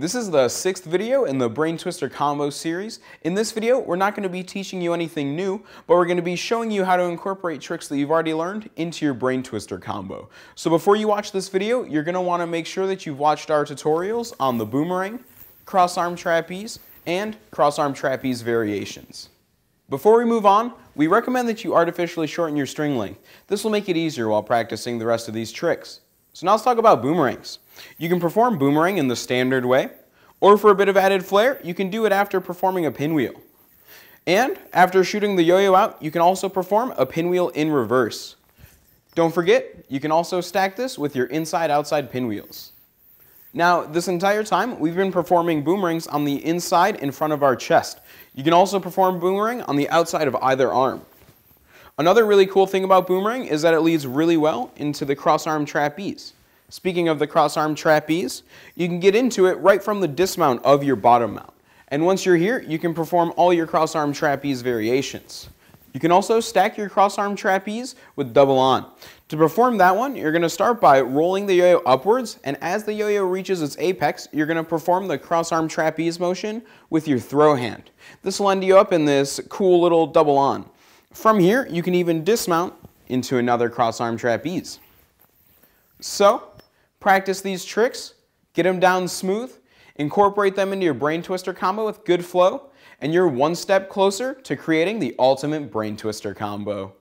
This is the sixth video in the Brain Twister Combo series. In this video, we're not going to be teaching you anything new, but we're going to be showing you how to incorporate tricks that you've already learned into your Brain Twister Combo. So before you watch this video, you're going to want to make sure that you've watched our tutorials on the boomerang, cross-arm trapeze, and cross-arm trapeze variations. Before we move on, we recommend that you artificially shorten your string length. This will make it easier while practicing the rest of these tricks. So now let's talk about boomerangs. You can perform boomerang in the standard way, or for a bit of added flair, you can do it after performing a pinwheel. And after shooting the yo-yo out, you can also perform a pinwheel in reverse. Don't forget, you can also stack this with your inside-outside pinwheels. Now, this entire time, we've been performing boomerangs on the inside in front of our chest. You can also perform boomerang on the outside of either arm. Another really cool thing about boomerang is that it leads really well into the cross-arm trapeze. Speaking of the cross arm trapeze, you can get into it right from the dismount of your bottom mount. And once you're here, you can perform all your cross arm trapeze variations. You can also stack your cross arm trapeze with double on. To perform that one, you're going to start by rolling the yo-yo upwards, and as the yo-yo reaches its apex, you're going to perform the cross arm trapeze motion with your throw hand. This will end you up in this cool little double on. From here, you can even dismount into another cross arm trapeze. So, Practice these tricks, get them down smooth, incorporate them into your brain twister combo with good flow, and you're one step closer to creating the ultimate brain twister combo.